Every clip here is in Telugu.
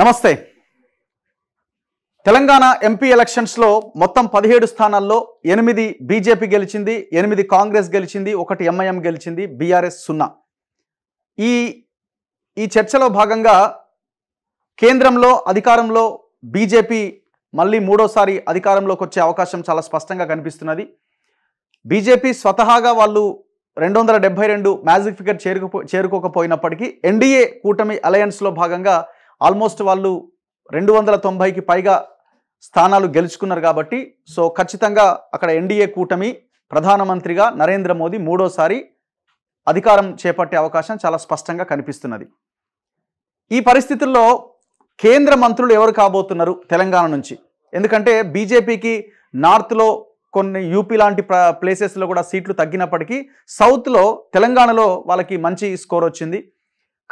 నమస్తే తెలంగాణ ఎంపీ ఎలక్షన్స్లో మొత్తం పదిహేడు స్థానాల్లో ఎనిమిది బీజేపీ గెలిచింది ఎనిమిది కాంగ్రెస్ గెలిచింది ఒకటి ఎంఐఎం గెలిచింది బీఆర్ఎస్ సున్నా ఈ ఈ చర్చలో భాగంగా కేంద్రంలో అధికారంలో బీజేపీ మళ్ళీ మూడోసారి అధికారంలోకి వచ్చే అవకాశం చాలా స్పష్టంగా కనిపిస్తున్నది బీజేపీ స్వతహాగా వాళ్ళు రెండు వందల డెబ్బై రెండు మ్యాజిక్ ఫిగర్ చేరుకు చేరుకోకపోయినప్పటికీ ఎన్డీఏ కూటమి అలయన్స్లో భాగంగా ఆల్మోస్ట్ వాళ్ళు రెండు వందల తొంభైకి పైగా స్థానాలు గెలుచుకున్నారు కాబట్టి సో ఖచ్చితంగా అక్కడ ఎన్డీఏ కూటమి ప్రధానమంత్రిగా నరేంద్ర మోదీ మూడోసారి అధికారం చేపట్టే అవకాశం చాలా స్పష్టంగా కనిపిస్తున్నది ఈ పరిస్థితుల్లో కేంద్ర మంత్రులు ఎవరు కాబోతున్నారు తెలంగాణ నుంచి ఎందుకంటే బీజేపీకి నార్త్లో కొన్ని యూపీ లాంటి ప్లేసెస్లో కూడా సీట్లు తగ్గినప్పటికీ సౌత్లో తెలంగాణలో వాళ్ళకి మంచి స్కోర్ వచ్చింది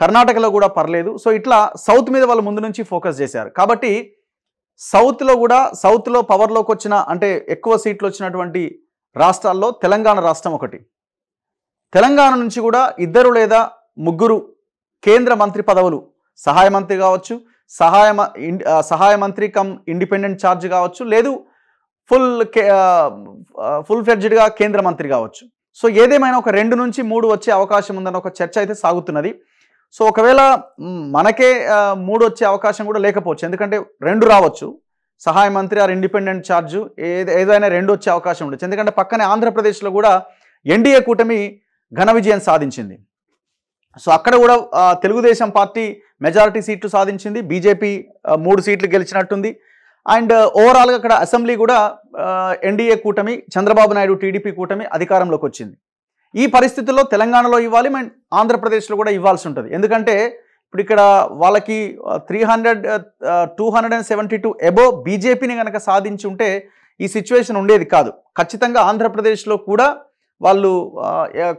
కర్ణాటకలో కూడా పర్లేదు సో ఇట్లా సౌత్ మీద వాళ్ళు ముందు నుంచి ఫోకస్ చేశారు కాబట్టి సౌత్లో కూడా సౌత్లో పవర్లోకి వచ్చిన అంటే ఎక్కువ సీట్లు వచ్చినటువంటి రాష్ట్రాల్లో తెలంగాణ రాష్ట్రం ఒకటి తెలంగాణ నుంచి కూడా ఇద్దరు లేదా ముగ్గురు కేంద్ర మంత్రి పదవులు సహాయ మంత్రి కావచ్చు సహాయ సహాయ మంత్రి కమ్ ఇండిపెండెంట్ ఛార్జ్ కావచ్చు లేదు ఫుల్ ఫుల్ ఫ్లెడ్జ్డ్గా కేంద్ర మంత్రి కావచ్చు సో ఏదేమైనా ఒక రెండు నుంచి మూడు వచ్చే అవకాశం ఉందన్న ఒక చర్చ అయితే సాగుతున్నది సో ఒకవేళ మనకే మూడు వచ్చే అవకాశం కూడా లేకపోవచ్చు ఎందుకంటే రెండు రావచ్చు సహాయ మంత్రి ఆర్ ఇండిపెండెంట్ ఛార్జ్ ఏది ఏదైనా రెండు వచ్చే అవకాశం ఉండొచ్చు ఎందుకంటే పక్కనే ఆంధ్రప్రదేశ్లో కూడా ఎన్డీఏ కూటమి ఘన విజయం సాధించింది సో అక్కడ కూడా తెలుగుదేశం పార్టీ మెజారిటీ సీట్లు సాధించింది బీజేపీ మూడు సీట్లు గెలిచినట్టుంది అండ్ ఓవరాల్గా అక్కడ అసెంబ్లీ కూడా ఎన్డీఏ కూటమి చంద్రబాబు నాయుడు టీడీపీ కూటమి అధికారంలోకి వచ్చింది ఈ పరిస్థితుల్లో తెలంగాణలో ఇవ్వాలి అండ్ ఆంధ్రప్రదేశ్లో కూడా ఇవ్వాల్సి ఉంటుంది ఎందుకంటే ఇప్పుడు ఇక్కడ వాళ్ళకి three hundred two hundred and seventy two above బీజేపీని కనుక సాధించి ఉంటే ఈ సిచ్యువేషన్ ఉండేది కాదు ఖచ్చితంగా ఆంధ్రప్రదేశ్లో కూడా వాళ్ళు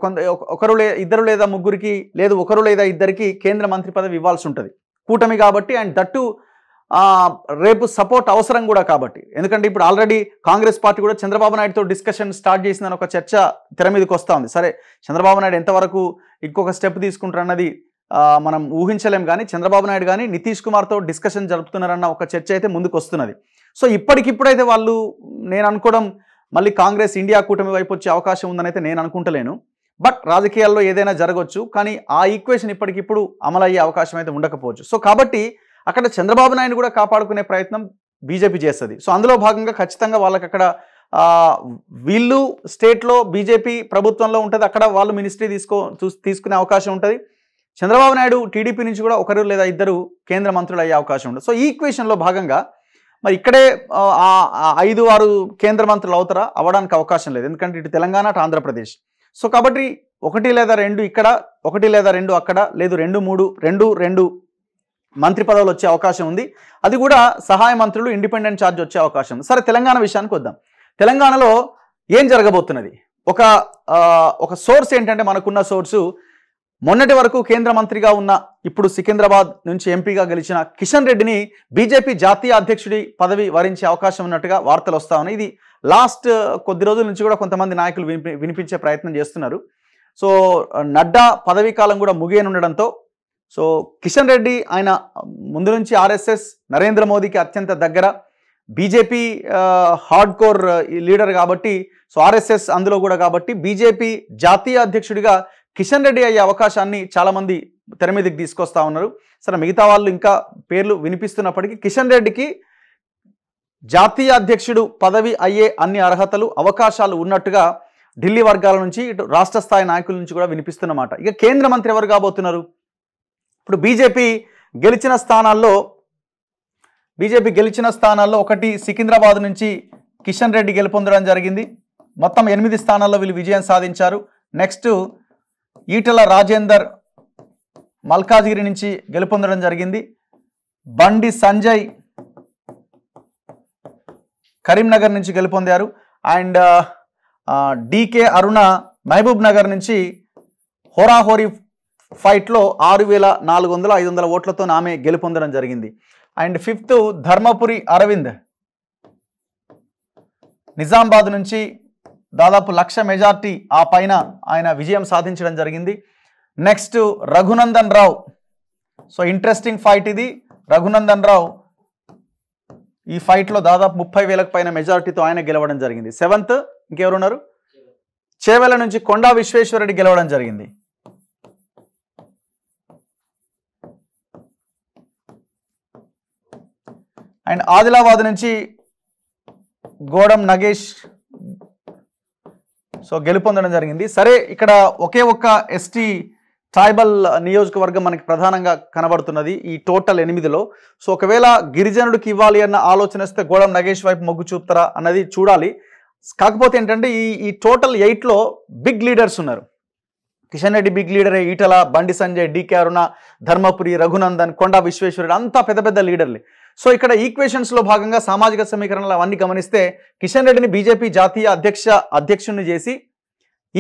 కొంత ఒకరు లే ఇద్దరు లేదా ముగ్గురికి లేదు ఒకరు లేదా ఇద్దరికి కేంద్ర మంత్రి పదవి ఇవ్వాల్సి ఉంటుంది కూటమి కాబట్టి అండ్ దట్టు రేపు సపోర్ట్ అవసరం కూడా కాబట్టి ఎందుకంటే ఇప్పుడు ఆల్రెడీ కాంగ్రెస్ పార్టీ కూడా చంద్రబాబు నాయుడుతో డిస్కషన్ స్టార్ట్ చేసిందని ఒక చర్చ తెర మీదకి వస్తూ ఉంది సరే చంద్రబాబు నాయుడు ఎంతవరకు ఇంకొక స్టెప్ తీసుకుంటారన్నది మనం ఊహించలేం కానీ చంద్రబాబు నాయుడు కానీ నితీష్ కుమార్తో డిస్కషన్ జరుపుతున్నారన్న ఒక చర్చ అయితే ముందుకు వస్తున్నది సో ఇప్పటికిప్పుడైతే వాళ్ళు నేను అనుకోవడం మళ్ళీ కాంగ్రెస్ ఇండియా కూటమి వైపు వచ్చే అవకాశం ఉందని అయితే నేను అనుకుంటలేను బట్ రాజకీయాల్లో ఏదైనా జరగవచ్చు కానీ ఆ ఈక్వేషన్ ఇప్పటికిప్పుడు అమలయ్యే అవకాశం అయితే ఉండకపోవచ్చు సో కాబట్టి అక్కడ చంద్రబాబు నాయుడు కూడా కాపాడుకునే ప్రయత్నం బీజేపీ చేస్తుంది సో అందులో భాగంగా ఖచ్చితంగా వాళ్ళకి అక్కడ వీళ్ళు స్టేట్లో బీజేపీ ప్రభుత్వంలో ఉంటుంది అక్కడ వాళ్ళు మినిస్ట్రీ తీసుకో తీసుకునే అవకాశం ఉంటుంది చంద్రబాబు నాయుడు టీడీపీ నుంచి కూడా ఒకరు లేదా ఇద్దరు కేంద్ర మంత్రులు అయ్యే అవకాశం ఉంటుంది సో ఈ ఈక్వేషన్లో భాగంగా మరి ఇక్కడే ఐదు ఆరు కేంద్ర మంత్రులు అవుతారా అవడానికి అవకాశం లేదు ఎందుకంటే ఇటు తెలంగాణ అటు ఆంధ్రప్రదేశ్ సో కాబట్టి ఒకటి లేదా రెండు ఇక్కడ ఒకటి లేదా రెండు అక్కడ లేదు రెండు మూడు రెండు రెండు మంత్రి పదవులు వచ్చే అవకాశం ఉంది అది కూడా సహాయ మంత్రులు ఇండిపెండెంట్ ఛార్జ్ వచ్చే అవకాశం ఉంది సరే తెలంగాణ విషయానికి వద్దాం తెలంగాణలో ఏం జరగబోతున్నది ఒక ఒక సోర్స్ ఏంటంటే మనకున్న సోర్సు మొన్నటి వరకు కేంద్ర మంత్రిగా ఉన్న ఇప్పుడు సికింద్రాబాద్ నుంచి ఎంపీగా గెలిచిన కిషన్ రెడ్డిని బీజేపీ జాతీయ అధ్యక్షుడి పదవి వరించే అవకాశం ఉన్నట్టుగా వార్తలు వస్తా ఉన్నాయి ఇది లాస్ట్ కొద్ది రోజుల నుంచి కూడా కొంతమంది నాయకులు వినిపించే ప్రయత్నం చేస్తున్నారు సో నడ్డా పదవీ కాలం కూడా ముగియనుండడంతో సో కిషన్ రెడ్డి ఆయన ముందు నుంచి ఆర్ఎస్ఎస్ నరేంద్ర మోదీకి అత్యంత దగ్గర బీజేపీ హార్డ్ కోర్ లీడర్ కాబట్టి సో ఆర్ఎస్ఎస్ అందులో కూడా కాబట్టి బీజేపీ జాతీయ అధ్యక్షుడిగా కిషన్ రెడ్డి అయ్యే అవకాశాన్ని చాలామంది తెర మీదకి తీసుకొస్తా ఉన్నారు సరే మిగతా వాళ్ళు ఇంకా పేర్లు వినిపిస్తున్నప్పటికీ కిషన్ రెడ్డికి జాతీయ అధ్యక్షుడు పదవి అయ్యే అన్ని అర్హతలు అవకాశాలు ఉన్నట్టుగా ఢిల్లీ వర్గాల నుంచి ఇటు రాష్ట్ర స్థాయి నాయకుల నుంచి కూడా వినిపిస్తున్నమాట ఇక కేంద్ర మంత్రి ఎవరు కాబోతున్నారు ఇప్పుడు బీజేపీ గెలిచిన స్థానాల్లో బీజేపీ గెలిచిన స్థానాల్లో ఒకటి సికింద్రాబాద్ నుంచి కిషన్ రెడ్డి గెలుపొందడం జరిగింది మొత్తం ఎనిమిది స్థానాల్లో వీళ్ళు విజయం సాధించారు నెక్స్ట్ ఈటల రాజేందర్ మల్కాజ్గిరి నుంచి గెలుపొందడం జరిగింది బండి సంజయ్ కరీంనగర్ నుంచి గెలుపొందారు అండ్ డీకే అరుణ మహబూబ్ నగర్ నుంచి హోరాహోరీ ఫైట్లో ఆరు వేల నాలుగు వందల ఐదు వందల ఓట్లతో ఆమె గెలుపొందడం జరిగింది అండ్ ఫిఫ్త్ ధర్మపురి అరవింద్ నిజామాబాద్ నుంచి దాదాపు లక్ష మెజార్టీ ఆ పైన ఆయన విజయం సాధించడం జరిగింది next Raghunandan Rao so interesting fight ఇది రఘునందన్ రావు ఈ ఫైట్లో దాదాపు ముప్పై వేలకు పైన మెజార్టీతో ఆయన గెలవడం జరిగింది సెవెంత్ ఇంకెవరున్నారు చేవెల నుంచి కొండా విశ్వేశ్వరరెడ్డి గెలవడం జరిగింది అండ్ ఆదిలాబాద్ నుంచి గోడం నగేష్ సో గెలుపొందడం జరిగింది సరే ఇక్కడ ఒకే ఒక్క ఎస్టీ ట్రైబల్ నియోజకవర్గం మనకి ప్రధానంగా కనబడుతున్నది ఈ టోటల్ ఎనిమిదిలో సో ఒకవేళ గిరిజనుడికి ఇవ్వాలి అన్న ఆలోచన వస్తే గోడం నగేష్ వైపు మొగ్గు చూపుతారా అన్నది చూడాలి కాకపోతే ఏంటంటే ఈ ఈ టోటల్ ఎయిట్లో బిగ్ లీడర్స్ ఉన్నారు కిషన్ రెడ్డి బిగ్ లీడరే ఈటల బండి సంజయ్ డికే అరుణ ధర్మపురి రఘునందన్ కొండా విశ్వేశ్వరుడు అంతా పెద్ద పెద్ద లీడర్లే సో ఇక్కడ ఈక్వేషన్స్లో భాగంగా సామాజిక సమీకరణాలు అవన్నీ గమనిస్తే కిషన్ రెడ్డిని బీజేపీ జాతీయ అధ్యక్ష అధ్యక్షుడిని చేసి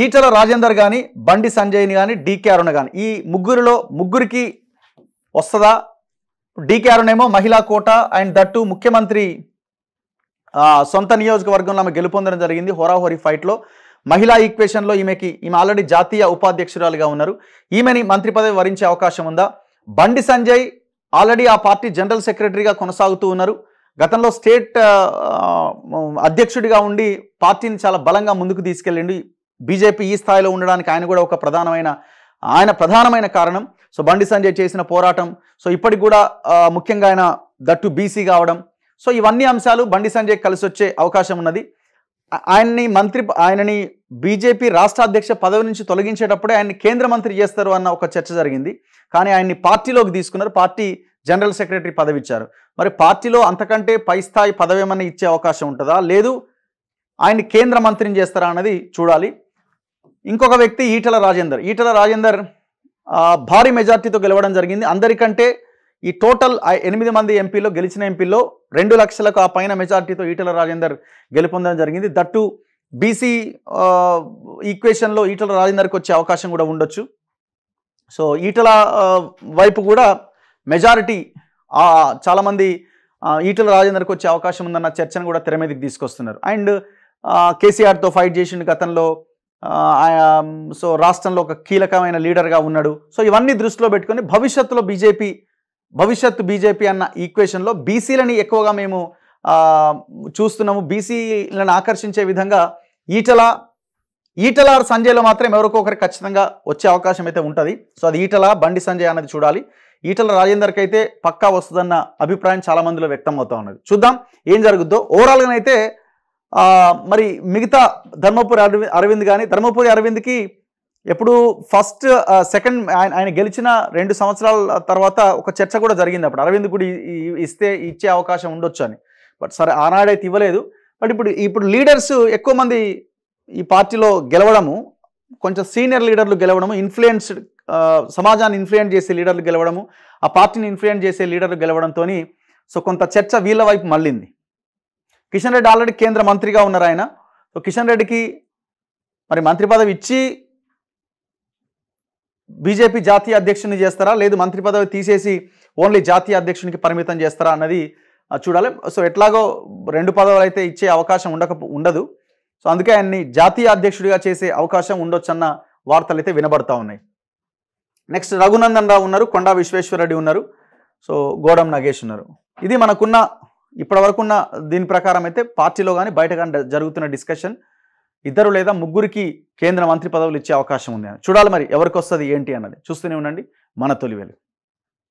ఈటల రాజేందర్ కానీ బండి సంజయ్ని కానీ డీకే అరుణ కానీ ఈ ముగ్గురిలో ముగ్గురికి వస్తుందా డీకే అరుణేమో మహిళా కోట అండ్ దట్టు ముఖ్యమంత్రి సొంత నియోజకవర్గంలో ఆమె గెలుపొందడం జరిగింది హోరాహోరీ ఫైట్లో మహిళా ఈక్వేషన్లో ఈమెకి ఈమె ఆల్రెడీ జాతీయ ఉపాధ్యక్షురాలుగా ఉన్నారు ఈమెని మంత్రి పదవి వరించే అవకాశం ఉందా బండి సంజయ్ ఆల్రెడీ ఆ పార్టీ జనరల్ సెక్రటరీగా కొనసాగుతూ ఉన్నారు గతంలో స్టేట్ అధ్యక్షుడిగా ఉండి పార్టీని చాలా బలంగా ముందుకు తీసుకెళ్ళండి బీజేపీ ఈ స్థాయిలో ఉండడానికి ఆయన కూడా ఒక ప్రధానమైన ఆయన ప్రధానమైన కారణం సో బండి సంజయ్ చేసిన పోరాటం సో ఇప్పటికి కూడా ముఖ్యంగా ఆయన దట్టు బీసీ కావడం సో ఇవన్నీ అంశాలు బండి సంజయ్ కలిసి వచ్చే అవకాశం ఉన్నది ఆయన్ని మంత్రి ఆయనని బీజేపీ రాష్ట్ర అధ్యక్ష పదవి నుంచి తొలగించేటప్పుడే ఆయన్ని కేంద్ర మంత్రి చేస్తారు అన్న ఒక చర్చ జరిగింది కానీ ఆయన్ని పార్టీలోకి తీసుకున్నారు పార్టీ జనరల్ సెక్రటరీ పదవి ఇచ్చారు మరి పార్టీలో అంతకంటే పై స్థాయి పదవి ఏమన్నా ఇచ్చే అవకాశం ఉంటుందా లేదు ఆయన్ని కేంద్ర మంత్రిని చేస్తారా అన్నది చూడాలి ఇంకొక వ్యక్తి ఈటల రాజేందర్ ఈటల రాజేందర్ భారీ మెజార్టీతో గెలవడం జరిగింది అందరికంటే ఈ టోటల్ ఎనిమిది మంది ఎంపీలో గెలిచిన ఎంపీలో రెండు లక్షలకు ఆ పైన మెజార్టీతో ఈటల రాజేందర్ గెలుపొందడం జరిగింది దట్టు బీసీ ఈక్వేషన్లో ఈటల రాజేందర్కి వచ్చే అవకాశం కూడా ఉండొచ్చు సో ఈటల వైపు కూడా మెజారిటీ చాలామంది ఈటల రాజేందర్కి వచ్చే అవకాశం ఉందన్న చర్చను కూడా తెర మీదకి తీసుకొస్తున్నారు అండ్ కేసీఆర్తో ఫైట్ చేసిండు గతంలో సో రాష్ట్రంలో ఒక కీలకమైన లీడర్గా ఉన్నాడు సో ఇవన్నీ దృష్టిలో పెట్టుకొని భవిష్యత్తులో బీజేపీ భవిష్యత్ బీజేపీ అన్న ఈక్వేషన్లో బీసీలని ఎక్కువగా మేము చూస్తున్నాము బీసీలను ఆకర్షించే విధంగా ఈటల ఈటల సంజయ్లో మాత్రం ఎవరికొకరికి ఖచ్చితంగా వచ్చే అవకాశం అయితే ఉంటుంది సో అది ఈటల బండి సంజయ్ అన్నది చూడాలి ఈటల రాజేందర్కి అయితే పక్కా వస్తుందన్న అభిప్రాయం చాలా మందిలో వ్యక్తం అవుతూ ఉన్నది చూద్దాం ఏం జరుగుద్దో ఓవరాల్గానైతే మరి మిగతా ధర్మపురి అరవింద్ కానీ ధర్మపురి అరవింద్కి ఎప్పుడు ఫస్ట్ సెకండ్ ఆయన ఆయన గెలిచిన రెండు సంవత్సరాల తర్వాత ఒక చర్చ కూడా జరిగింది అప్పుడు అరవింద్ గుడి ఇస్తే ఇచ్చే అవకాశం ఉండొచ్చు అని బట్ సరే ఆనాడైతే ఇవ్వలేదు బట్ ఇప్పుడు ఇప్పుడు లీడర్స్ ఎక్కువ మంది ఈ పార్టీలో గెలవడము కొంచెం సీనియర్ లీడర్లు గెలవడము ఇన్ఫ్లుయెన్స్డ్ సమాజాన్ని ఇన్ఫ్లుయెన్స్ చేసే లీడర్లు గెలవడము ఆ పార్టీని ఇన్ఫ్లుయెన్స్ చేసే లీడర్లు గెలవడంతో సో కొంత చర్చ వీళ్ళ వైపు మళ్ళింది కిషన్ రెడ్డి ఆల్రెడీ కేంద్ర మంత్రిగా ఉన్నారు ఆయన సో కిషన్ రెడ్డికి మరి మంత్రి పదవి ఇచ్చి బీజేపీ జాతీయ అధ్యక్షుని చేస్తారా లేదు మంత్రి పదవి తీసేసి ఓన్లీ జాతీయ అధ్యక్షునికి పరిమితం చేస్తారా అన్నది చూడాలి సో ఎట్లాగో రెండు పదవులు అయితే ఇచ్చే అవకాశం ఉండక ఉండదు సో అందుకే ఆయన్ని జాతీయ అధ్యక్షుడిగా చేసే అవకాశం ఉండొచ్చన్న వార్తలు అయితే వినబడతా ఉన్నాయి నెక్స్ట్ రఘునందన్ రావు ఉన్నారు కొండా విశ్వేశ్వరరెడ్డి ఉన్నారు సో గోడం నగేష్ ఉన్నారు ఇది మనకున్న ఇప్పటివరకున్న దీని ప్రకారం అయితే పార్టీలో కానీ బయట కానీ జరుగుతున్న డిస్కషన్ ఇద్దరు లేదా ముగ్గురికి కేంద్ర మంత్రి పదవులు ఇచ్చే అవకాశం ఉంది చూడాలి మరి ఎవరికి వస్తుంది ఏంటి అన్నది చూస్తూనే ఉండండి మన తొలివేలు